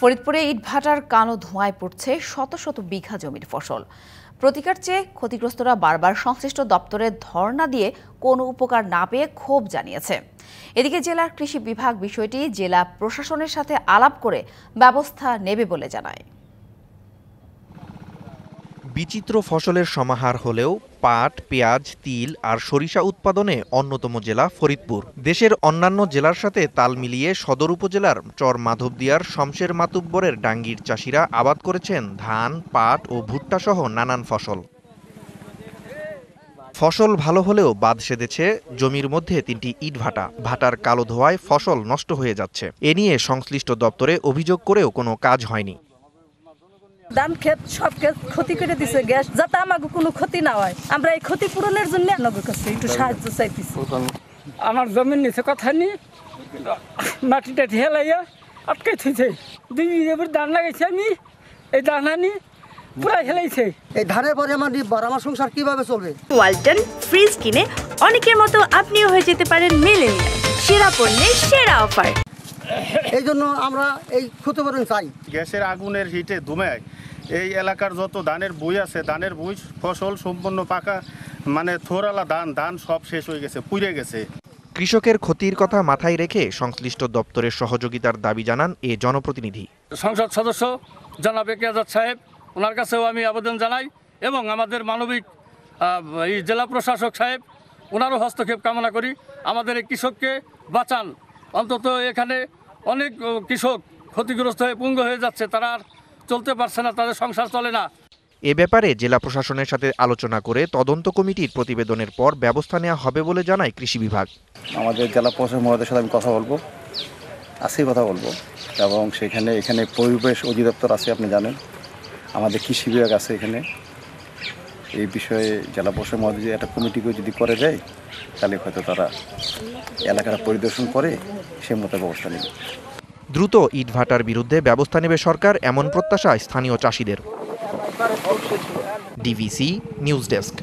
ফরিদপুরে ইটভাটার কালো ধোঁয়ায় পড়ছে শত শত বিঘা জমির ফসল প্রতিকার চেয়ে ক্ষতিগ্রস্তরা বারবার সংশ্লিষ্ট দপ্তরে ধর্ণা দিয়ে কোনো উপকার না পেয়ে ক্ষোভ জানিয়েছে এদিকে জেলার কৃষি বিভাগ বিষয়টি জেলা প্রশাসনের সাথে আলাপ করে ব্যবস্থা নেবে বলে জানায় বিচিত্র ফসলের সমাহার হলেও পাট পেঁয়াজ তিল আর সরিষা উৎপাদনে অন্যতম জেলা ফরিদপুর দেশের অন্যান্য জেলার সাথে তাল মিলিয়ে সদর উপজেলার চর মাধবদিয়ার শমশের মাতুব্বরের ডাঙ্গির চাষিরা আবাদ করেছেন ধান পাট ও ভুট্টা সহ নানান ফসল ফসল ভালো হলেও বাদ সেধেছে জমির মধ্যে তিনটি ইট ভাটা ভাটার কালো ধোয়ায় ফসল নষ্ট হয়ে যাচ্ছে এ নিয়ে সংশ্লিষ্ট দপ্তরে অভিযোগ করেও কোনো কাজ হয়নি ধান খেত সব খেত ক্ষতি করে দিছে গ্যাস যাতে আমাকে কোনো ক্ষতি না হয় আমরা এই ক্ষতিপূরণের জন্য নগর কাছে একটু সাহায্য চাইতেছি আমার জমিন নিচে কথা নি মাটি মাটিটা ঠেলাইয়া আটকে থুইছে দুই বিঘেপুর ধান লাগাইছে আমি এই ধান আনি পুরা হেলাইছে এই ধানের পরে আমার আমার সংসার কিভাবে চলবে ওয়ালটন ফ্রিজ কিনে অনেকের মতো আপনিও হয়ে যেতে পারেন মেলেনিয়া সেরা পণ্যের সেরা অফার এই জন্য আমরা এই ক্ষতিপূরণ চাই গ্যাসের আগুনের হিটে ধুমে এই এলাকার যত ধানের বই আছে ধানের বই ফসল সম্পূর্ণ পাকা মানে থোরালা ধান ধান সব শেষ হয়ে গেছে পুড়ে গেছে কৃষকের ক্ষতির কথা মাথায় রেখে সংশ্লিষ্ট দপ্তরের সহযোগিতার দাবি জানান এ জনপ্রতিনিধি সংসদ সদস্য জনাব একে সাহেব ওনার কাছেও আমি আবেদন জানাই এবং আমাদের মানবিক এই জেলা প্রশাসক সাহেব ওনারও হস্তক্ষেপ কামনা করি আমাদের এই কৃষককে বাঁচান অন্তত এখানে অনেক কৃষক ক্ষতিগ্রস্ত হয়ে পুঙ্গ হয়ে যাচ্ছে তারা আর চলতে পারছে না তাদের সংসার চলে না এ ব্যাপারে জেলা প্রশাসনের সাথে আলোচনা করে তদন্ত কমিটির প্রতিবেদনের পর ব্যবস্থা নেওয়া হবে বলে জানায় কৃষি বিভাগ আমাদের জেলা প্রশাসন মহোদয়ের সাথে আমি কথা বলবো আছেই কথা বলবো এবং সেখানে এখানে পরিবেশ অধিদপ্তর আছে আপনি জানেন আমাদের কৃষি বিভাগ আছে এখানে এই বিষয়ে জেলা প্রশাসন মহাদেশ একটা কমিটি করে যদি করে যায় তাহলে হয়তো তারা এলাকাটা পরিদর্শন করে সে মতো ব্যবস্থা নেবে দ্রুত ইটভাটার বিরুদ্ধে ব্যবস্থা নেবে সরকার এমন প্রত্যাশা স্থানীয় চাষিদের ডিভিসি নিউজ ডেস্ক